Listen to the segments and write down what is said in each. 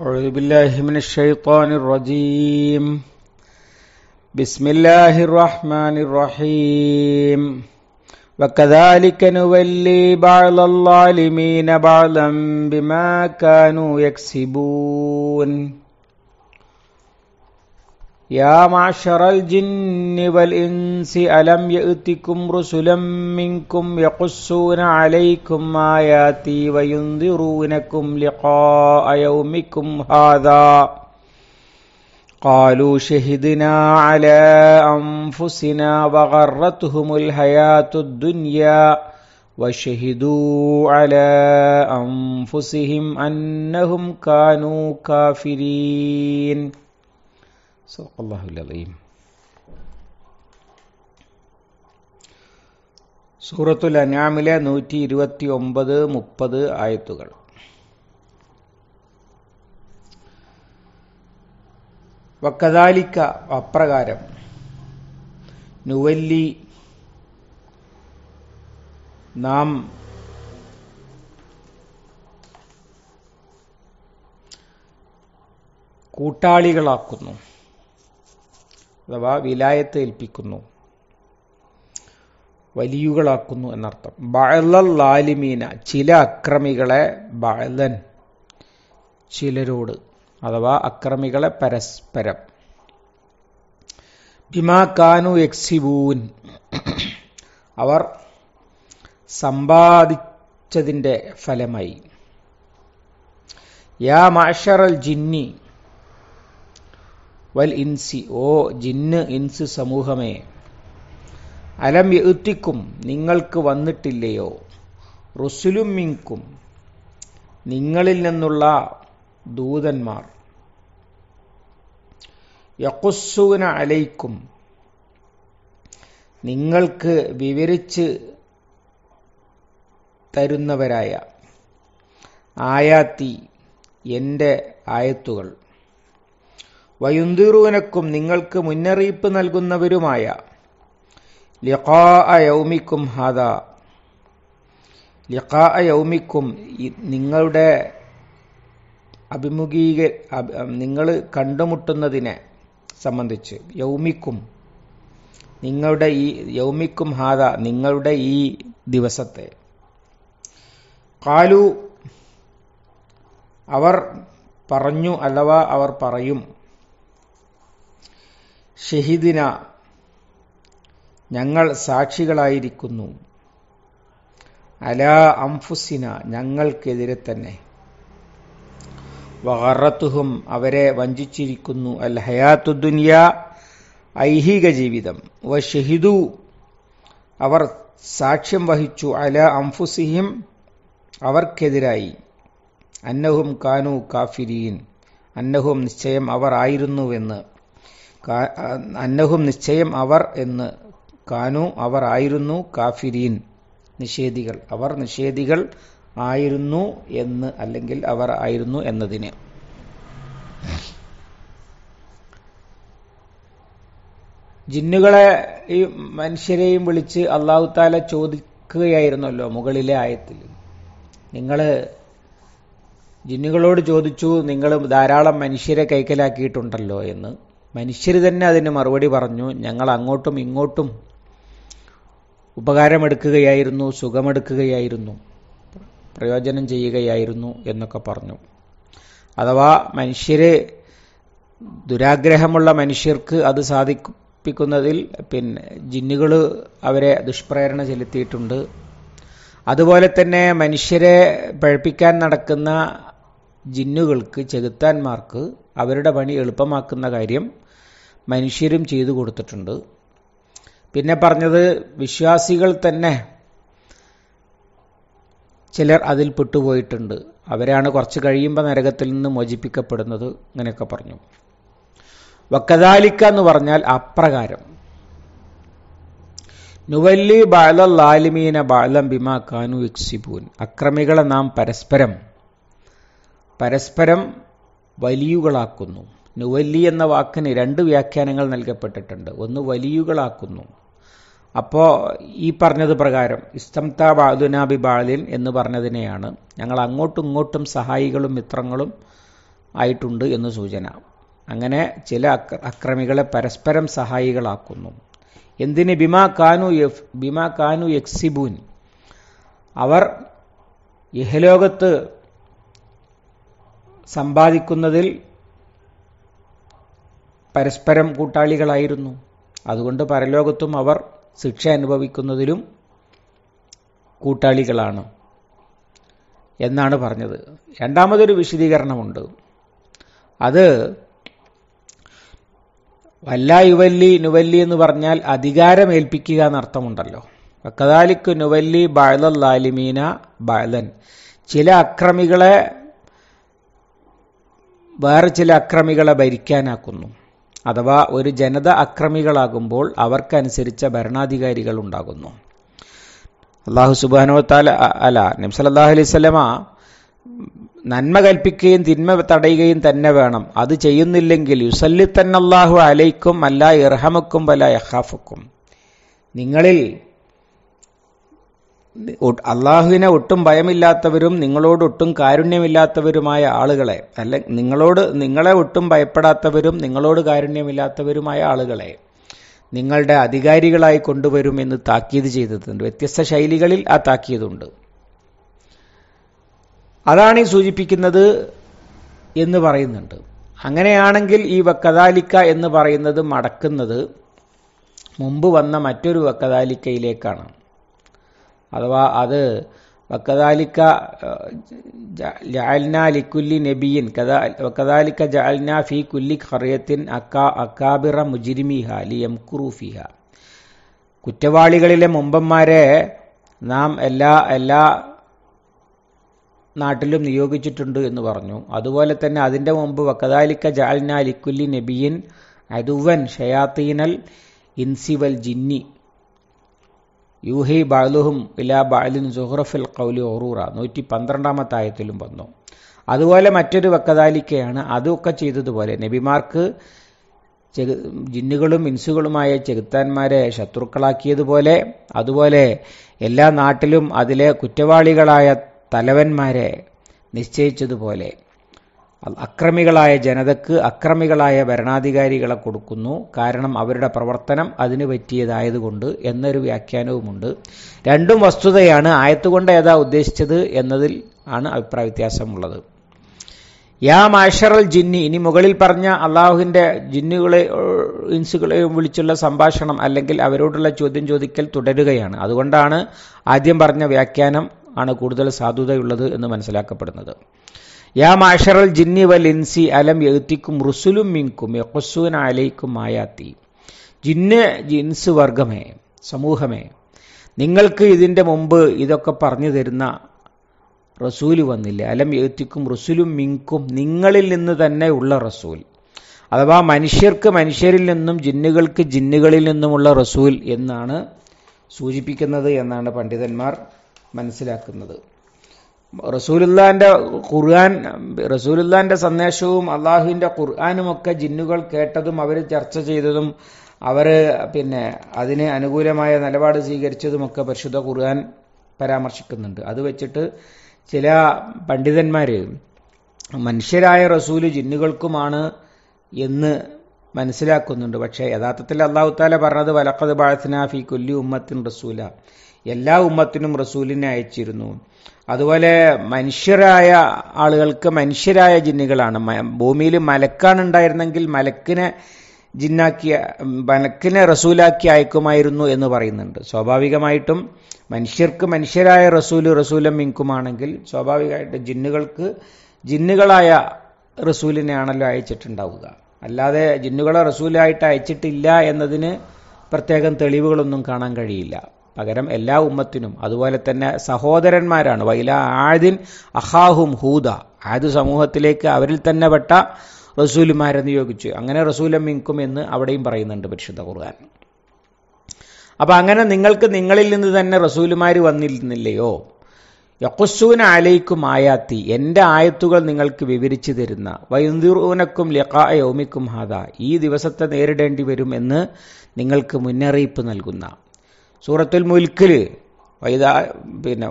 أعوذ بالله من الشيطان الرجيم بسم الله الرحمن الرحيم وكذلك نولي بعض الظالمين بعضا بما كانوا يكسبون يا معشر الجن والإنس ألم يأتكم رسلا منكم يقصون عليكم آياتي وينذرونكم لقاء يومكم هذا قالوا شهدنا على أنفسنا وغرتهم الحياة الدنيا وشهدوا على أنفسهم أنهم كانوا كافرين صدق الله العظيم സൂറത്തുൽ അനാമിലെ നൂറ്റി ഇരുപത്തി ഒമ്പത് മുപ്പത് ആയത്തുകൾ വക്കതാലിക്ക അപ്രകാരം നുവല്ലി നാം കൂട്ടാളികളാക്കുന്നു അഥവാ വിലായത്ത് ഏൽപ്പിക്കുന്നു വലിയുകളാക്കുന്നു എന്നർത്ഥം ബാലിമീന ചില അക്രമികളെ ബാലൻ ചിലരോട് അഥവാ അക്രമികളെ പരസ്പരം ബിമാക്കാനു എക്സിബൂൻ അവർ സമ്പാദിച്ചതിൻ്റെ ഫലമായി യാ മാഷറൽ ജിന്നി വൽ ഇൻസി ഓ ജിന്ന് ഇൻസ് സമൂഹമേ അലം എത്തിക്കും നിങ്ങൾക്ക് വന്നിട്ടില്ലയോ റുസുലുമിങ്കും നിങ്ങളിൽ നിന്നുള്ള ദൂതന്മാർ യക്കുസൂന അലൈക്കും നിങ്ങൾക്ക് വിവരിച്ച് തരുന്നവരായ ആയാത്തി എൻ്റെ ആയത്തുകൾ വയുന്തിറൂനക്കും നിങ്ങൾക്ക് മുന്നറിയിപ്പ് നൽകുന്നവരുമായ ലിഖാ യൗമിക്കും ഹാദ ലിഖാ യൗമിക്കും നിങ്ങളുടെ അഭിമുഖീക നിങ്ങൾ കണ്ടുമുട്ടുന്നതിനെ സംബന്ധിച്ച് യൗമിക്കും നിങ്ങളുടെ ഈ യൗമിക്കും ഹാദ നിങ്ങളുടെ ഈ ദിവസത്തെ കാലു അവർ പറഞ്ഞു അഥവാ അവർ പറയും ഷെഹിദിന ഞങ്ങൾ സാക്ഷികളായിരിക്കുന്നു അല അംഫുസിന ഞങ്ങൾക്കെതിരെ തന്നെ വഹറത്തുഹും അവരെ വഞ്ചിച്ചിരിക്കുന്നു അൽ ഹയാത്തു ദുനിയ ഐഹിക ജീവിതം വ ഷഹിദു അവർ സാക്ഷ്യം വഹിച്ചു അല അംഫുസിഹിം അവർക്കെതിരായി അന്നഹും കാനു കാഫിരീൻ അന്നഹും നിശ്ചയം അവർ ആയിരുന്നുവെന്ന് അന്നഹും നിശ്ചയം അവർ എന്ന് കാനു അവർ ആയിരുന്നു കാഫിരീൻ നിഷേധികൾ അവർ നിഷേധികൾ ആയിരുന്നു എന്ന് അല്ലെങ്കിൽ അവർ ആയിരുന്നു എന്നതിന് ജിന്നുകളെ ഈ മനുഷ്യരെയും വിളിച്ച് അള്ളാഹു താല ചോദിക്കുകയായിരുന്നല്ലോ മുകളിലെ ആയത്തിൽ നിങ്ങൾ ജിന്നുകളോട് ചോദിച്ചു നിങ്ങൾ ധാരാളം മനുഷ്യരെ കൈക്കലാക്കിയിട്ടുണ്ടല്ലോ എന്ന് മനുഷ്യർ തന്നെ അതിന് മറുപടി പറഞ്ഞു ഞങ്ങൾ അങ്ങോട്ടും ഇങ്ങോട്ടും ഉപകാരമെടുക്കുകയായിരുന്നു സുഖമെടുക്കുകയായിരുന്നു പ്രയോജനം ചെയ്യുകയായിരുന്നു എന്നൊക്കെ പറഞ്ഞു അഥവാ മനുഷ്യരെ ദുരാഗ്രഹമുള്ള മനുഷ്യർക്ക് അത് സാധിപ്പിക്കുന്നതിൽ പിന്നെ ജിന്നുകൾ അവരെ ദുഷ്പ്രേരണ ചെലുത്തിയിട്ടുണ്ട് അതുപോലെ തന്നെ മനുഷ്യരെ പഴപ്പിക്കാൻ നടക്കുന്ന ജിന്നുകൾക്ക് ചെകുത്താന്മാർക്ക് അവരുടെ പണി എളുപ്പമാക്കുന്ന കാര്യം മനുഷ്യരും ചെയ്തു കൊടുത്തിട്ടുണ്ട് പിന്നെ പറഞ്ഞത് വിശ്വാസികൾ തന്നെ ചിലർ അതിൽ പെട്ടുപോയിട്ടുണ്ട് അവരാണ് കുറച്ച് കഴിയുമ്പോൾ നരകത്തിൽ നിന്ന് മോചിപ്പിക്കപ്പെടുന്നത് അങ്ങനെയൊക്കെ പറഞ്ഞു വക്കദാലിക്ക എന്ന് പറഞ്ഞാൽ അപ്രകാരം നുവല്ലി ബാലൽ ആലിമീന ബാലം ബിമാ കാനു എക്സിബൂൻ അക്രമികളെ നാം പരസ്പരം പരസ്പരം വലിയുകളാക്കുന്നു നുവല്ലി എന്ന വാക്കിന് രണ്ട് വ്യാഖ്യാനങ്ങൾ നൽകപ്പെട്ടിട്ടുണ്ട് ഒന്ന് വലിയുകളാക്കുന്നു അപ്പോൾ ഈ പറഞ്ഞത് പ്രകാരം ഇസ്തംത ബാദുനാബി ബാലിൻ എന്ന് പറഞ്ഞതിനെയാണ് ഞങ്ങൾ അങ്ങോട്ടും ഇങ്ങോട്ടും സഹായികളും മിത്രങ്ങളും ആയിട്ടുണ്ട് എന്ന് സൂചന അങ്ങനെ ചില അക്രമികളെ പരസ്പരം സഹായികളാക്കുന്നു എന്തിന് ബിമാ കാനു ബിമാ കാനു എക്സിബൂൻ അവർ ഇഹലോകത്ത് സമ്പാദിക്കുന്നതിൽ പരസ്പരം കൂട്ടാളികളായിരുന്നു അതുകൊണ്ട് പരലോകത്തും അവർ ശിക്ഷ അനുഭവിക്കുന്നതിലും കൂട്ടാളികളാണ് എന്നാണ് പറഞ്ഞത് രണ്ടാമതൊരു വിശദീകരണമുണ്ട് അത് വല്ല യുവല്ലി നുവല്ലി എന്ന് പറഞ്ഞാൽ അധികാരമേൽപ്പിക്കുക എന്നർത്ഥമുണ്ടല്ലോ കദാലിക്ക് നുവല്ലി ബായലാലിമീന ബാലൻ ചില അക്രമികളെ വേറെ ചില അക്രമികളെ ഭരിക്കാനാക്കുന്നു അഥവാ ഒരു ജനത അക്രമികളാകുമ്പോൾ അവർക്കനുസരിച്ച ഭരണാധികാരികൾ ഉണ്ടാകുന്നു അള്ളാഹു സുബാനോ താല അല നബ്സലല്ലാഹു അലൈഹി സ്വലമ നന്മ കൽപ്പിക്കുകയും തിന്മ തടയുകയും തന്നെ വേണം അത് ചെയ്യുന്നില്ലെങ്കിൽ യുസല്ലി തന്നല്ലാഹു അലൈക്കും അല്ല ഇർഹമക്കും വല യഹാഫുക്കും നിങ്ങളിൽ അള്ളാഹുവിനെ ഒട്ടും ഭയമില്ലാത്തവരും നിങ്ങളോട് ഒട്ടും കാരുണ്യമില്ലാത്തവരുമായ ആളുകളെ അല്ലെ നിങ്ങളോട് നിങ്ങളെ ഒട്ടും ഭയപ്പെടാത്തവരും നിങ്ങളോട് കാരുണ്യമില്ലാത്തവരുമായ ആളുകളെ നിങ്ങളുടെ അധികാരികളായി കൊണ്ടുവരും എന്ന് താക്കീത് ചെയ്തിട്ടുണ്ട് വ്യത്യസ്ത ശൈലികളിൽ ആ താക്കീതുണ്ട് അതാണ് ഈ സൂചിപ്പിക്കുന്നത് എന്ന് പറയുന്നുണ്ട് അങ്ങനെയാണെങ്കിൽ ഈ വക്കതാലിക്ക എന്ന് പറയുന്നത് മടക്കുന്നത് മുമ്പ് വന്ന മറ്റൊരു വക്കതാലിക്കയിലേക്കാണ് അഥവാ അത് വക്കതാലിക്ക ജാൽന ലിക്കുല്ലി നബിയിൻ വക്കതാലിക്ക ജാൽന ഫി കുല്ലി ഖറിയത്തിൻ അക്കാ അക്കാബിറ മുജിരിമിഹ ലി എംകുറൂഫിഹ കുറ്റവാളികളിലെ മുമ്പന്മാരെ നാം എല്ലാ എല്ലാ നാട്ടിലും നിയോഗിച്ചിട്ടുണ്ട് എന്ന് പറഞ്ഞു അതുപോലെ തന്നെ അതിൻ്റെ മുമ്പ് വക്കതാലിക്ക ജാൽന ലിക്കുല്ലി നബിയിൻ അതുവൻ ഷയാത്തീനൽ ഇൻസിവൽ ജിന്നി യൂഹി ബാലുഹും ഇലാ ബാലിൻ സുഹ്റഫിൽ കൗലി ഒറൂറ നൂറ്റി പന്ത്രണ്ടാമത്തെ ആയത്തിലും വന്നു അതുപോലെ മറ്റൊരു വക്കതാലിക്കയാണ് അതൊക്കെ ചെയ്തതുപോലെ നബിമാർക്ക് ചെകു ജിന്നുകളും ഇൻസുകളുമായ ചെകുത്താന്മാരെ ശത്രുക്കളാക്കിയതുപോലെ അതുപോലെ എല്ലാ നാട്ടിലും അതിലെ കുറ്റവാളികളായ തലവന്മാരെ നിശ്ചയിച്ചതുപോലെ അക്രമികളായ ജനതക്ക് അക്രമികളായ ഭരണാധികാരികളെ കൊടുക്കുന്നു കാരണം അവരുടെ പ്രവർത്തനം അതിന് പറ്റിയതായതുകൊണ്ട് എന്നൊരു വ്യാഖ്യാനവുമുണ്ട് രണ്ടും വസ്തുതയാണ് ആയത്തുകൊണ്ട് ഏതാ ഉദ്ദേശിച്ചത് എന്നതിൽ ആണ് അഭിപ്രായ വ്യത്യാസമുള്ളത് യാ മാഷറൽ ജിന്നി ഇനി മുകളിൽ പറഞ്ഞ അള്ളാഹുവിൻ്റെ ജിന്നുകളെ ഇൻസുകളെയും വിളിച്ചുള്ള സംഭാഷണം അല്ലെങ്കിൽ അവരോടുള്ള ചോദ്യം ചോദിക്കൽ തുടരുകയാണ് അതുകൊണ്ടാണ് ആദ്യം പറഞ്ഞ വ്യാഖ്യാനം ആണ് കൂടുതൽ സാധുതയുള്ളത് എന്ന് മനസ്സിലാക്കപ്പെടുന്നത് യാ മാഷറൽ ജിന്നി വൽ ഇൻസി അലം എഴുത്തിക്കും റുസുലും മിങ്കും യഹുസൂൻ അലൈക്കും മായാത്തി ജിന്ന് ജിൻസ് വർഗമേ സമൂഹമേ നിങ്ങൾക്ക് ഇതിൻ്റെ മുമ്പ് ഇതൊക്കെ പറഞ്ഞു തരുന്ന റസൂല് വന്നില്ല അലം എഴുത്തിക്കും റസൂലും മിങ്കും നിങ്ങളിൽ നിന്ന് തന്നെ ഉള്ള റസൂൽ അഥവാ മനുഷ്യർക്ക് മനുഷ്യരിൽ നിന്നും ജിന്നുകൾക്ക് ജിന്നുകളിൽ നിന്നുമുള്ള റസൂൽ എന്നാണ് സൂചിപ്പിക്കുന്നത് എന്നാണ് പണ്ഡിതന്മാർ മനസ്സിലാക്കുന്നത് റസൂലുല്ലാന്റെ ഖുർആൻ റസൂലുല്ലാന്റെ സന്ദേശവും അള്ളാഹുവിന്റെ ഖുർആാനും ഒക്കെ ജിന്നുകൾ കേട്ടതും അവർ ചർച്ച ചെയ്തതും അവർ പിന്നെ അതിന് അനുകൂലമായ നിലപാട് സ്വീകരിച്ചതുമൊക്കെ പരിശുദ്ധ ഖുർആൻ പരാമർശിക്കുന്നുണ്ട് അത് വെച്ചിട്ട് ചില പണ്ഡിതന്മാർ മനുഷ്യരായ റസൂല് ജിന്നുകൾക്കുമാണ് എന്ന് മനസ്സിലാക്കുന്നുണ്ട് പക്ഷേ യഥാർത്ഥത്തിൽ അള്ളാഹു താല പറഞ്ഞത് വലക്കത് ബാഴത്തിനാഫി കൊല്ലി ഉമ്മത്തിൻ റസൂല എല്ലാ ഉമ്മത്തിനും റസൂലിനെ അയച്ചിരുന്നു അതുപോലെ മനുഷ്യരായ ആളുകൾക്ക് മനുഷ്യരായ ജിന്നുകളാണ് ഭൂമിയിൽ മലക്കാണ് ഉണ്ടായിരുന്നെങ്കിൽ മലക്കിനെ ജിന്നാക്കി മലക്കിനെ റസൂലാക്കി അയക്കുമായിരുന്നു എന്ന് പറയുന്നുണ്ട് സ്വാഭാവികമായിട്ടും മനുഷ്യർക്ക് മനുഷ്യരായ റസൂല് റസൂലം മിങ്കുമാണെങ്കിൽ സ്വാഭാവികമായിട്ട് ജിന്നുകൾക്ക് ജിന്നുകളായ റസൂലിനെയാണല്ലോ അയച്ചിട്ടുണ്ടാവുക അല്ലാതെ ജിന്നുകളെ റസൂലായിട്ട് അയച്ചിട്ടില്ല എന്നതിന് പ്രത്യേകം തെളിവുകളൊന്നും കാണാൻ കഴിയില്ല പകരം എല്ലാ ഉമ്മത്തിനും അതുപോലെ തന്നെ സഹോദരന്മാരാണ് വൈല ആദിൻ അഹാഹും ഹൂദ ആദ്യ സമൂഹത്തിലേക്ക് അവരിൽ തന്നെ പെട്ട റസൂലുമാരെ നിയോഗിച്ചു അങ്ങനെ റസൂലം മിങ്കും എന്ന് അവിടെയും പറയുന്നുണ്ട് പരിശുദ്ധ ഖുർആൻ അപ്പം അങ്ങനെ നിങ്ങൾക്ക് നിങ്ങളിൽ നിന്ന് തന്നെ റസൂലുമാർ വന്നിരുന്നില്ലയോ യക്കുസൂന ആലയിക്കും ആയാത്തി എൻ്റെ ആയത്തുകൾ നിങ്ങൾക്ക് വിവരിച്ചു തരുന്ന വൈന്ദൂനക്കും ലഖാ യൗമിക്കും ഹാദ ഈ ദിവസത്തെ നേരിടേണ്ടി വരും എന്ന് നിങ്ങൾക്ക് മുന്നറിയിപ്പ് നൽകുന്ന സൂറത്തുൽ മുൽക്കിൽ വൈദാ പിന്നെ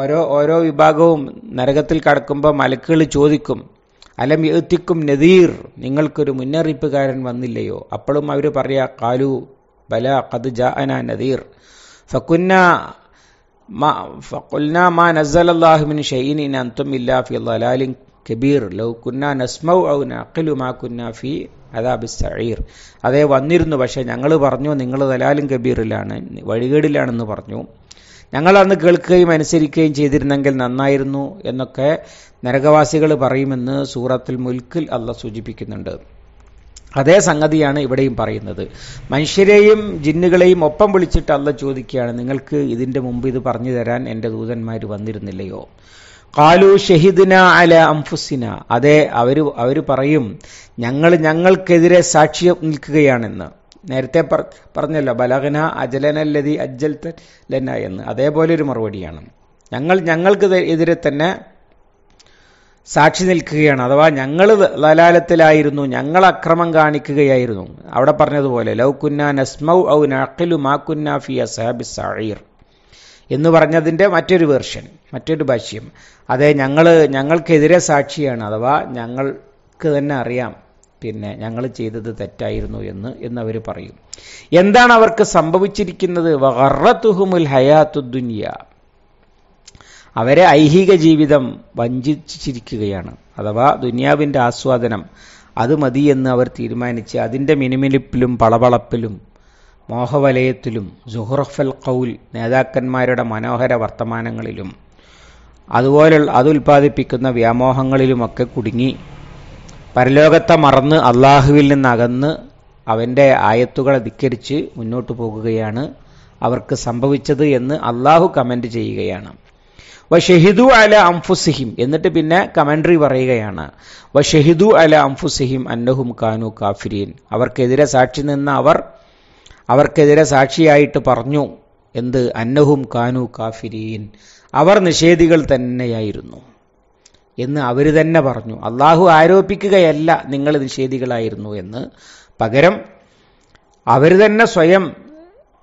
ഓരോ ഓരോ വിഭാഗവും നരകത്തിൽ കടക്കുമ്പോൾ മലക്കുകൾ ചോദിക്കും അലം എത്തിക്കും നദീർ നിങ്ങൾക്കൊരു മുന്നറിയിപ്പുകാരൻ വന്നില്ലയോ അപ്പോഴും അവർ പറയാ കാലു ബല കത് ജന നദീർ ഫക്കുന്ന ഫക്കുൽന മാ അന്തും ഇല്ലാ ഫി ലലാലിൻ കബീർ ലൗ കുന്ന നസ്മൗ ഔ നഖിലു മാ കുന്ന ഫി അതാബ് സഴീർ അതേ വന്നിരുന്നു പക്ഷേ ഞങ്ങൾ പറഞ്ഞു നിങ്ങൾ ദലാലും കബീറിലാണ് വഴികേടിലാണെന്ന് പറഞ്ഞു ഞങ്ങൾ അന്ന് കേൾക്കുകയും അനുസരിക്കുകയും ചെയ്തിരുന്നെങ്കിൽ നന്നായിരുന്നു എന്നൊക്കെ നരകവാസികൾ പറയുമെന്ന് സൂറത്തുൽ മുൽക്കിൽ അല്ല സൂചിപ്പിക്കുന്നുണ്ട് അതേ സംഗതിയാണ് ഇവിടെയും പറയുന്നത് മനുഷ്യരെയും ജിന്നുകളെയും ഒപ്പം വിളിച്ചിട്ട് അല്ല ചോദിക്കുകയാണ് നിങ്ങൾക്ക് ഇതിൻ്റെ മുമ്പ് ഇത് പറഞ്ഞു തരാൻ എൻ്റെ ദൂതന്മാർ വന്നിരുന്നില്ലയോ കാലു ഷഹിദിന അല അംഫുസിന അതെ അവർ അവർ പറയും ഞങ്ങൾ ഞങ്ങൾക്കെതിരെ സാക്ഷി നിൽക്കുകയാണെന്ന് നേരത്തെ പറഞ്ഞല്ലോ ബലഹന അജലനല്ലതി അജ്ജൽ ലന എന്ന് അതേപോലെ ഒരു മറുപടിയാണ് ഞങ്ങൾ ഞങ്ങൾക്ക് എതിരെ തന്നെ സാക്ഷി നിൽക്കുകയാണ് അഥവാ ഞങ്ങൾ ലലാലത്തിലായിരുന്നു ഞങ്ങൾ അക്രമം കാണിക്കുകയായിരുന്നു അവിടെ പറഞ്ഞതുപോലെ ലൗകുന്ന നസ്മൗ ഔ നഖിലു മാക്കുന്ന ഫിയ സഹബി സാഴീർ എന്ന് പറഞ്ഞതിൻ്റെ മറ്റൊരു വേർഷൻ മറ്റൊരു ഭാഷ്യം അതെ ഞങ്ങൾ ഞങ്ങൾക്കെതിരെ സാക്ഷിയാണ് അഥവാ ഞങ്ങൾക്ക് തന്നെ അറിയാം പിന്നെ ഞങ്ങൾ ചെയ്തത് തെറ്റായിരുന്നു എന്ന് എന്നവർ പറയും എന്താണ് അവർക്ക് സംഭവിച്ചിരിക്കുന്നത് വറത്തുഹുമുൽ ഹയാത്തുദ്ദുനിയ അവരെ ഐഹിക ജീവിതം വഞ്ചിച്ചിരിക്കുകയാണ് അഥവാ ദുനിയാവിൻ്റെ ആസ്വാദനം അത് മതിയെന്ന് അവർ തീരുമാനിച്ച് അതിൻ്റെ മിനിമിലിപ്പിലും പളവളപ്പിലും മോഹവലയത്തിലും സുഹറഫൽ കൗൽ നേതാക്കന്മാരുടെ മനോഹര വർത്തമാനങ്ങളിലും അതുപോലെ അത് വ്യാമോഹങ്ങളിലുമൊക്കെ കുടുങ്ങി പരലോകത്തെ മറന്ന് അള്ളാഹുവിൽ നിന്നകന്ന് അവൻ്റെ ആയത്തുകളെ ധിക്കരിച്ച് മുന്നോട്ട് പോകുകയാണ് അവർക്ക് സംഭവിച്ചത് എന്ന് അള്ളാഹു കമൻ്റ് ചെയ്യുകയാണ് വ ഷെഹിദു അല അംഫുസിഹിം എന്നിട്ട് പിന്നെ കമൻട്രി പറയുകയാണ് വ ഷെഹിദു അല അംഫുസിഹിം അന്നഹും കാനു കാഫിരീൻ അവർക്കെതിരെ സാക്ഷി നിന്ന് അവർ അവർക്കെതിരെ സാക്ഷിയായിട്ട് പറഞ്ഞു എന്ത് അന്നഹും കാനു കാഫിരീൻ അവർ നിഷേധികൾ തന്നെയായിരുന്നു എന്ന് അവർ തന്നെ പറഞ്ഞു അള്ളാഹു ആരോപിക്കുകയല്ല നിങ്ങൾ നിഷേധികളായിരുന്നു എന്ന് പകരം അവർ തന്നെ സ്വയം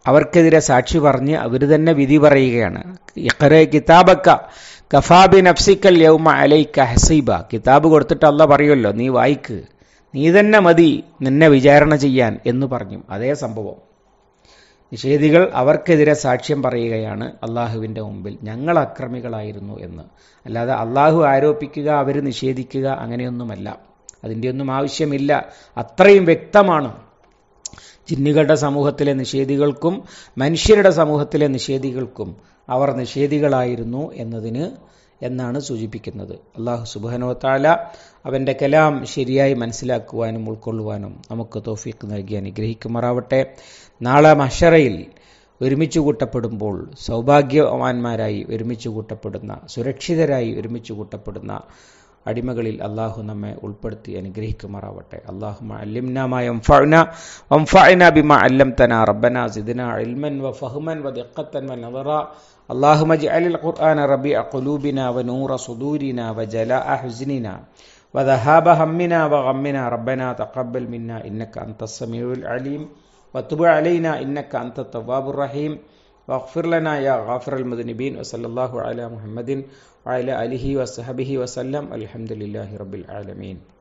അവർക്കെതിരെ സാക്ഷി പറഞ്ഞ് അവർ തന്നെ വിധി പറയുകയാണ് കിതാബക്ക കഫാബി നഫ്സിക്കൽ യൗമ അലൈക്ക ഹസീബ കിതാബ് കൊടുത്തിട്ട് അല്ല പറയുമല്ലോ നീ വായിക്ക് നീ തന്നെ മതി നിന്നെ വിചാരണ ചെയ്യാൻ എന്ന് പറഞ്ഞു അതേ സംഭവം നിഷേധികൾ അവർക്കെതിരെ സാക്ഷ്യം പറയുകയാണ് അള്ളാഹുവിൻ്റെ മുമ്പിൽ ഞങ്ങൾ അക്രമികളായിരുന്നു എന്ന് അല്ലാതെ അള്ളാഹു ആരോപിക്കുക അവർ നിഷേധിക്കുക അങ്ങനെയൊന്നുമല്ല ഒന്നും ആവശ്യമില്ല അത്രയും വ്യക്തമാണ് ജിന്നുകളുടെ സമൂഹത്തിലെ നിഷേധികൾക്കും മനുഷ്യരുടെ സമൂഹത്തിലെ നിഷേധികൾക്കും അവർ നിഷേധികളായിരുന്നു എന്നതിന് എന്നാണ് സൂചിപ്പിക്കുന്നത് അള്ളാഹു സുബാനോത്താല അവൻ്റെ കലാം ശരിയായി മനസ്സിലാക്കുവാനും ഉൾക്കൊള്ളുവാനും നമുക്ക് തോഫീക്ക് നൽകി അനുഗ്രഹിക്കുമാറാവട്ടെ നാളെ മഷറയിൽ ഒരുമിച്ച് കൂട്ടപ്പെടുമ്പോൾ സൗഭാഗ്യവാന്മാരായി ഒരുമിച്ച് കൂട്ടപ്പെടുന്ന സുരക്ഷിതരായി ഒരുമിച്ച് കൂട്ടപ്പെടുന്ന അടിമകളിൽ അള്ളാഹു നമ്മെ ഉൾപ്പെടുത്തി അനുഗ്രഹിക്കുമാറാവട്ടെ അള്ളാഹുമ اللهم اجعل القرآن ربيع قلوبنا ونور صدورنا وجلاء حزننا وذهاب همنا وغمنا ربنا تقبل منا إنك أنت السميع العليم وتب علينا إنك أنت التواب الرحيم واغفر لنا يا غافر المذنبين وصلى الله على محمد وعلى آله وصحبه وسلم الحمد لله رب العالمين